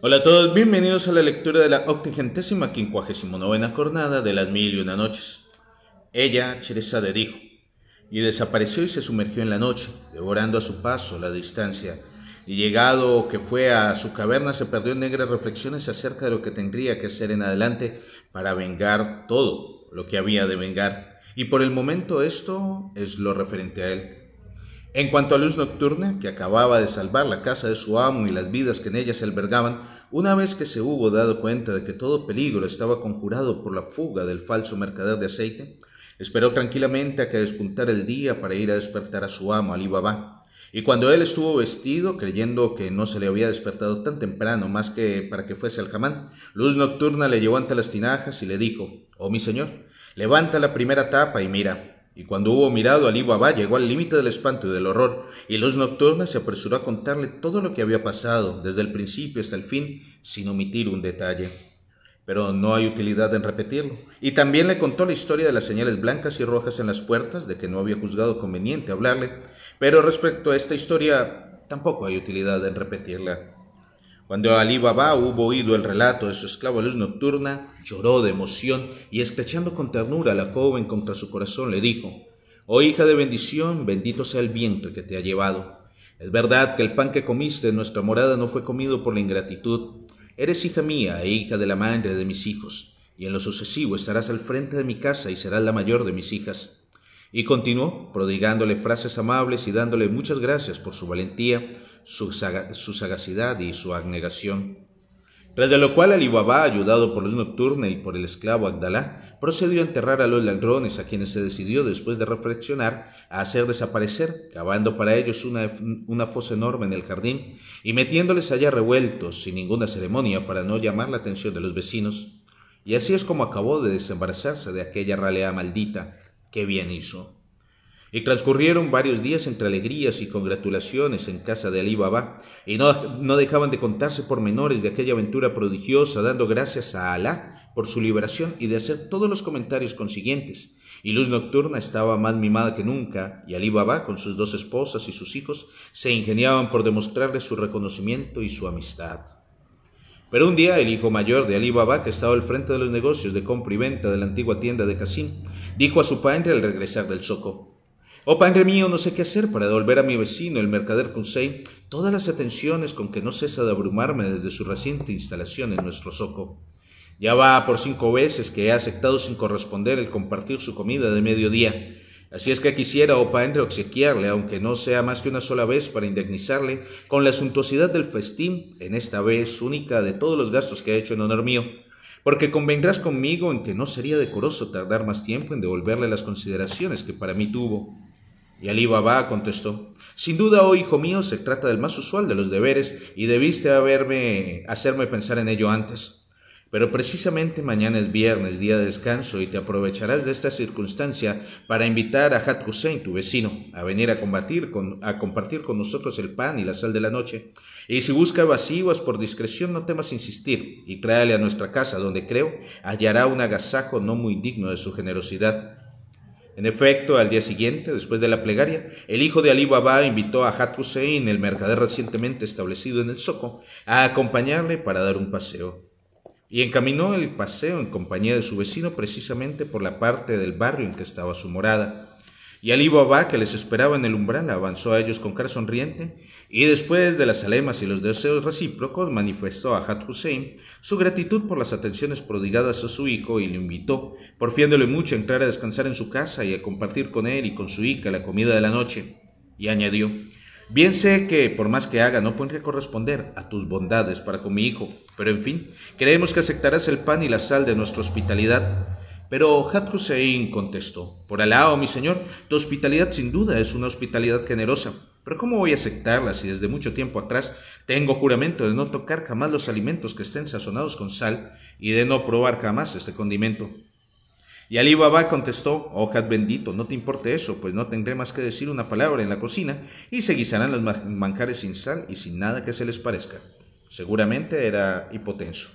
Hola a todos, bienvenidos a la lectura de la octogentésima quincuagésimo novena jornada de las mil y una noches. Ella, Cherezade, dijo, y desapareció y se sumergió en la noche, devorando a su paso la distancia, y llegado que fue a su caverna se perdió en negras reflexiones acerca de lo que tendría que hacer en adelante para vengar todo lo que había de vengar, y por el momento esto es lo referente a él. En cuanto a Luz Nocturna, que acababa de salvar la casa de su amo y las vidas que en ella se albergaban, una vez que se hubo dado cuenta de que todo peligro estaba conjurado por la fuga del falso mercader de aceite, esperó tranquilamente a que despuntara el día para ir a despertar a su amo, Ali Baba. Y cuando él estuvo vestido, creyendo que no se le había despertado tan temprano más que para que fuese al jamán, Luz Nocturna le llevó ante las tinajas y le dijo, Oh mi señor, levanta la primera tapa y mira, y cuando hubo mirado al Ibaba, llegó al límite del espanto y del horror, y Luz Nocturna se apresuró a contarle todo lo que había pasado, desde el principio hasta el fin, sin omitir un detalle. Pero no hay utilidad en repetirlo. Y también le contó la historia de las señales blancas y rojas en las puertas, de que no había juzgado conveniente hablarle. Pero respecto a esta historia, tampoco hay utilidad en repetirla. Cuando Ali Baba hubo oído el relato de su esclava luz nocturna, lloró de emoción y estrechando con ternura a la joven contra su corazón le dijo, Oh hija de bendición, bendito sea el viento que te ha llevado. Es verdad que el pan que comiste en nuestra morada no fue comido por la ingratitud. Eres hija mía e hija de la madre de mis hijos, y en lo sucesivo estarás al frente de mi casa y serás la mayor de mis hijas. Y continuó, prodigándole frases amables y dándole muchas gracias por su valentía, su, sagacidad y su abnegación. Tras lo cual Alibaba, ayudado por los Nocturne y por el esclavo Agdalá, procedió a enterrar a los ladrones a quienes se decidió, después de reflexionar, a hacer desaparecer, cavando para ellos una, una fosa enorme en el jardín y metiéndoles allá revueltos sin ninguna ceremonia para no llamar la atención de los vecinos. Y así es como acabó de desembarazarse de aquella ralea maldita. que bien hizo! Y transcurrieron varios días entre alegrías y congratulaciones en casa de Ali Baba, y no, dejaban de contarse pormenores de aquella aventura prodigiosa, dando gracias a Alá por su liberación y de hacer todos los comentarios consiguientes. Y Luz Nocturna estaba más mimada que nunca, y Ali Baba, con sus dos esposas y sus hijos, se ingeniaban por demostrarle su reconocimiento y su amistad. Pero un día el hijo mayor de Ali Baba, que estaba al frente de los negocios de compra y venta de la antigua tienda de Casim, dijo a su padre al regresar del zoco, Oh padre mío, no sé qué hacer para devolver a mi vecino, el mercader Conseil, todas las atenciones con que no cesa de abrumarme desde su reciente instalación en nuestro soco. Ya va por cinco veces que he aceptado sin corresponder el compartir su comida de mediodía. Así es que quisiera, oh padre, obsequiarle, aunque no sea más que una sola vez para indemnizarle, con la suntuosidad del festín, en esta vez única de todos los gastos que ha hecho en honor mío porque convendrás conmigo en que no sería decoroso tardar más tiempo en devolverle las consideraciones que para mí tuvo. Y Ali Baba contestó, Sin duda, oh hijo mío, se trata del más usual de los deberes y debiste haberme, hacerme pensar en ello antes. Pero precisamente mañana es viernes, día de descanso, y te aprovecharás de esta circunstancia para invitar a Hat Hussein, tu vecino, a venir a combatir, con, a compartir con nosotros el pan y la sal de la noche. Y si busca vacíos por discreción, no temas insistir, y tráele a nuestra casa, donde creo hallará un agasajo no muy digno de su generosidad. En efecto, al día siguiente, después de la plegaria, el hijo de Ali Baba invitó a Hat Hussein, el mercader recientemente establecido en el Zoco, a acompañarle para dar un paseo. Y encaminó el paseo en compañía de su vecino precisamente por la parte del barrio en que estaba su morada. Y Ali Baba, que les esperaba en el umbral, avanzó a ellos con cara sonriente y después de las alemas y los deseos recíprocos, manifestó a Had Hussein su gratitud por las atenciones prodigadas a su hijo y le invitó, porfiándole mucho a entrar a descansar en su casa y a compartir con él y con su hija la comida de la noche. Y añadió, Bien sé que por más que haga no podré corresponder a tus bondades para con mi hijo, pero en fin, creemos que aceptarás el pan y la sal de nuestra hospitalidad. Pero Had Hussein contestó, Por alah oh mi señor, tu hospitalidad sin duda es una hospitalidad generosa pero ¿cómo voy a aceptarla si desde mucho tiempo atrás tengo juramento de no tocar jamás los alimentos que estén sazonados con sal y de no probar jamás este condimento? Y Ali Baba contestó, oh bendito, no te importe eso, pues no tendré más que decir una palabra en la cocina y se guisarán los manjares sin sal y sin nada que se les parezca. Seguramente era hipotenso.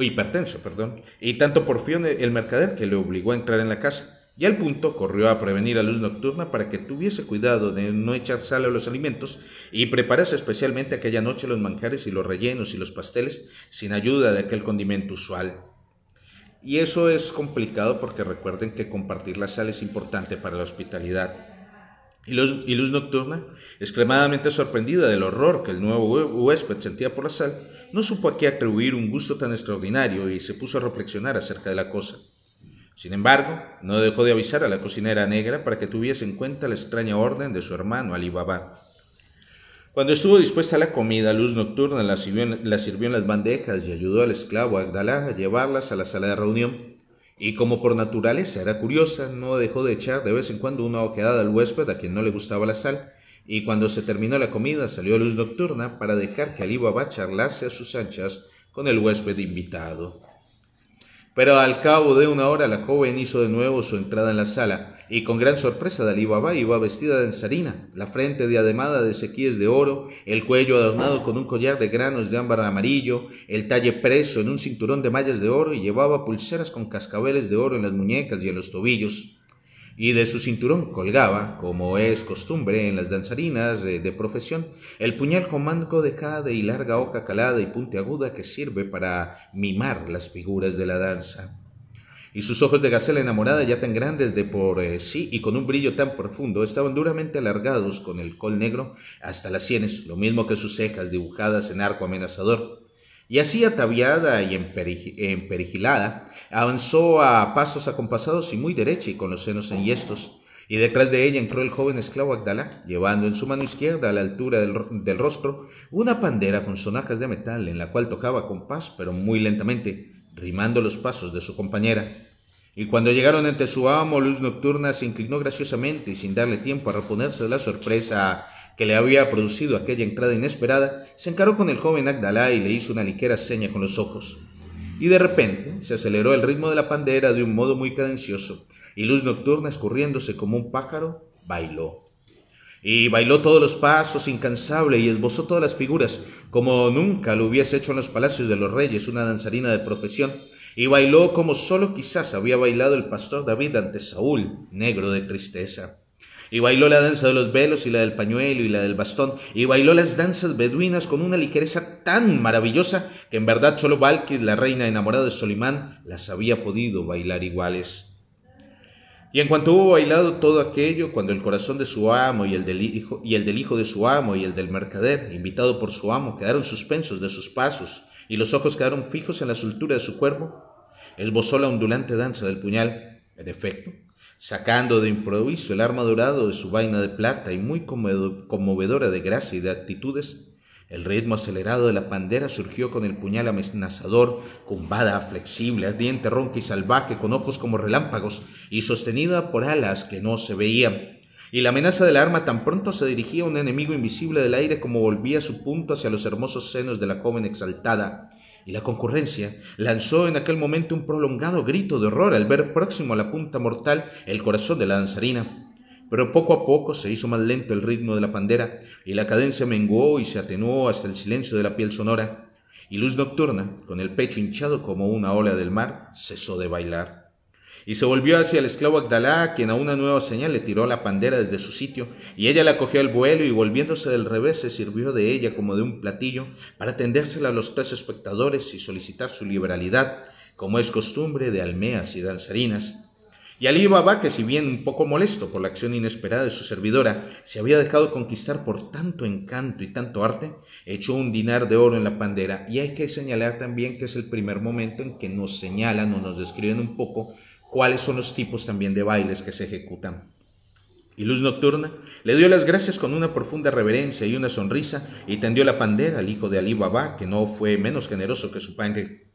Hipertenso, perdón. Y tanto porfió el mercader que le obligó a entrar en la casa. Y al punto corrió a prevenir a Luz Nocturna para que tuviese cuidado de no echar sal a los alimentos y preparase especialmente aquella noche los manjares y los rellenos y los pasteles sin ayuda de aquel condimento usual. Y eso es complicado porque recuerden que compartir la sal es importante para la hospitalidad. Y luz, Nocturna, extremadamente sorprendida del horror que el nuevo huésped sentía por la sal, no supo a qué atribuir un gusto tan extraordinario y se puso a reflexionar acerca de la cosa. Sin embargo, no dejó de avisar a la cocinera negra para que tuviese en cuenta la extraña orden de su hermano Ali Cuando estuvo dispuesta la comida, Luz Nocturna la sirvió, en las bandejas y ayudó al esclavo Agdalá a llevarlas a la sala de reunión. Y como por naturaleza era curiosa, no dejó de echar de vez en cuando una ojeada al huésped a quien no le gustaba la sal, y cuando se terminó la comida salió a Luz Nocturna para dejar que Ali charlase a sus anchas con el huésped invitado. Pero al cabo de una hora la joven hizo de nuevo su entrada en la sala, y con gran sorpresa Dalí iba vestida de ensarina, la frente diademada de sequíes de oro, el cuello adornado con un collar de granos de ámbar amarillo, el talle preso en un cinturón de mallas de oro y llevaba pulseras con cascabeles de oro en las muñecas y en los tobillos y de su cinturón colgaba, como es costumbre en las danzarinas de, profesión, el puñal con de jade y larga hoja calada y puntiaguda que sirve para mimar las figuras de la danza. Y sus ojos de gacela enamorada, ya tan grandes de por eh, sí y con un brillo tan profundo, estaban duramente alargados con el col negro hasta las sienes, lo mismo que sus cejas dibujadas en arco amenazador. Y así ataviada y emperigilada, avanzó a pasos acompasados y muy derecha y con los senos enhiestos. Y detrás de ella entró el joven esclavo Agdalá, llevando en su mano izquierda, a la altura del, rostro, una pandera con sonajas de metal, en la cual tocaba con paz, pero muy lentamente, rimando los pasos de su compañera. Y cuando llegaron ante su amo, Luz Nocturna se inclinó graciosamente y sin darle tiempo a reponerse de la sorpresa que le había producido aquella entrada inesperada, se encaró con el joven Agdalá y le hizo una ligera seña con los ojos. Y de repente se aceleró el ritmo de la pandera de un modo muy cadencioso, y luz nocturna escurriéndose como un pájaro, bailó. Y bailó todos los pasos, incansable, y esbozó todas las figuras, como nunca lo hubiese hecho en los palacios de los reyes una danzarina de profesión, y bailó como solo quizás había bailado el pastor David ante Saúl, negro de tristeza. Y bailó la danza de los velos y la del pañuelo y la del bastón. Y bailó las danzas beduinas con una ligereza tan maravillosa que en verdad solo Balkis, la reina enamorada de Solimán, las había podido bailar iguales. Y en cuanto hubo bailado todo aquello, cuando el corazón de su amo y el del hijo, y el del hijo de su amo y el del mercader, invitado por su amo, quedaron suspensos de sus pasos y los ojos quedaron fijos en la soltura de su cuerpo, esbozó la ondulante danza del puñal. En efecto, sacando de improviso el arma dorado de su vaina de plata y muy conmovedora de gracia y de actitudes, el ritmo acelerado de la pandera surgió con el puñal amenazador, cumbada, flexible, ardiente, ronca y salvaje, con ojos como relámpagos y sostenida por alas que no se veían. Y la amenaza del arma tan pronto se dirigía a un enemigo invisible del aire como volvía su punto hacia los hermosos senos de la joven exaltada y la concurrencia lanzó en aquel momento un prolongado grito de horror al ver próximo a la punta mortal el corazón de la danzarina. Pero poco a poco se hizo más lento el ritmo de la pandera y la cadencia menguó y se atenuó hasta el silencio de la piel sonora. Y Luz Nocturna, con el pecho hinchado como una ola del mar, cesó de bailar. Y se volvió hacia el esclavo Agdalá, quien a una nueva señal le tiró la pandera desde su sitio, y ella la cogió al vuelo y volviéndose del revés se sirvió de ella como de un platillo para tendérsela a los tres espectadores y solicitar su liberalidad, como es costumbre de almeas y danzarinas. Y Alí Baba, que si bien un poco molesto por la acción inesperada de su servidora, se había dejado conquistar por tanto encanto y tanto arte, echó un dinar de oro en la pandera. Y hay que señalar también que es el primer momento en que nos señalan o nos describen un poco cuáles son los tipos también de bailes que se ejecutan. Y Luz Nocturna le dio las gracias con una profunda reverencia y una sonrisa y tendió la pandera al hijo de Ali Baba, que no fue menos generoso que su padre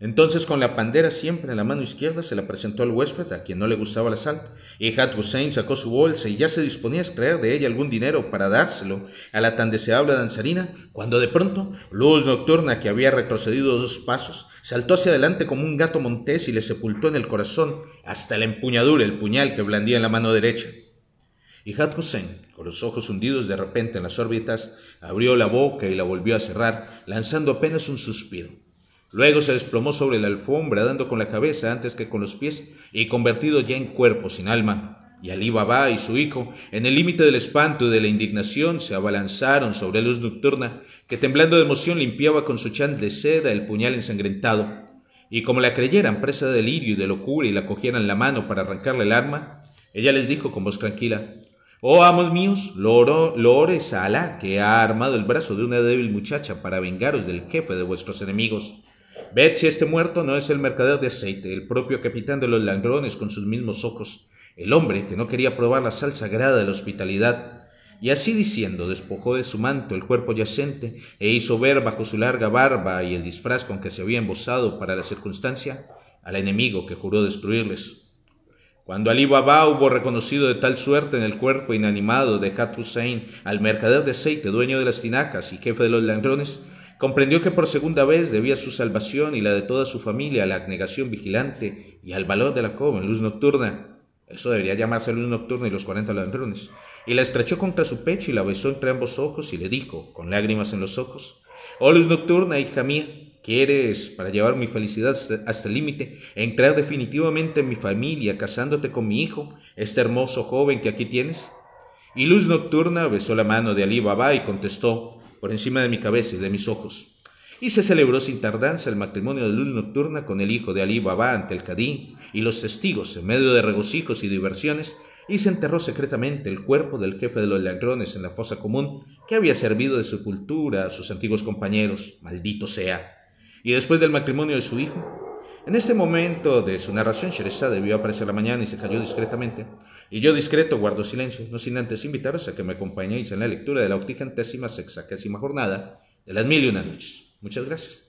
entonces, con la pandera siempre en la mano izquierda, se la presentó al huésped, a quien no le gustaba la asalto, Y Hat Hussein sacó su bolsa y ya se disponía a extraer de ella algún dinero para dárselo a la tan deseable danzarina, cuando de pronto, Luz Nocturna, que había retrocedido dos pasos, saltó hacia adelante como un gato montés y le sepultó en el corazón hasta la empuñadura el puñal que blandía en la mano derecha. Y Hat Hussein, con los ojos hundidos de repente en las órbitas, abrió la boca y la volvió a cerrar, lanzando apenas un suspiro. Luego se desplomó sobre la alfombra, dando con la cabeza antes que con los pies, y convertido ya en cuerpo sin alma. Y Ali Baba y su hijo, en el límite del espanto y de la indignación, se abalanzaron sobre luz nocturna, que temblando de emoción limpiaba con su chan de seda el puñal ensangrentado. Y como la creyeran presa de delirio y de locura y la cogieran la mano para arrancarle el arma, ella les dijo con voz tranquila, Oh amos míos, loores a Alá, que ha armado el brazo de una débil muchacha para vengaros del jefe de vuestros enemigos. Ved si este muerto no es el mercader de aceite, el propio capitán de los ladrones con sus mismos ojos, el hombre que no quería probar la sal sagrada de la hospitalidad. Y así diciendo, despojó de su manto el cuerpo yacente e hizo ver bajo su larga barba y el disfraz con que se había embozado para la circunstancia al enemigo que juró destruirles. Cuando Ali Baba hubo reconocido de tal suerte en el cuerpo inanimado de Khat Hussein al mercader de aceite, dueño de las tinacas y jefe de los ladrones, Comprendió que por segunda vez debía su salvación y la de toda su familia a la abnegación vigilante y al valor de la joven luz nocturna. Eso debería llamarse luz nocturna y los cuarenta ladrones. Y la estrechó contra su pecho y la besó entre ambos ojos y le dijo, con lágrimas en los ojos, Oh luz nocturna, hija mía, ¿Quieres, para llevar mi felicidad hasta el límite, entrar definitivamente en mi familia casándote con mi hijo, este hermoso joven que aquí tienes? Y Luz Nocturna besó la mano de Ali Baba y contestó, por encima de mi cabeza y de mis ojos. Y se celebró sin tardanza el matrimonio de luz nocturna con el hijo de Ali Baba ante el Cadí y los testigos en medio de regocijos y diversiones, y se enterró secretamente el cuerpo del jefe de los ladrones en la fosa común que había servido de sepultura a sus antiguos compañeros, maldito sea. Y después del matrimonio de su hijo, en ese momento de su narración, Sheresa debió aparecer la mañana y se cayó discretamente. Y yo discreto guardo silencio, no sin antes invitaros a que me acompañéis en la lectura de la octigentésima sexagésima jornada de las mil y una noches. Muchas gracias.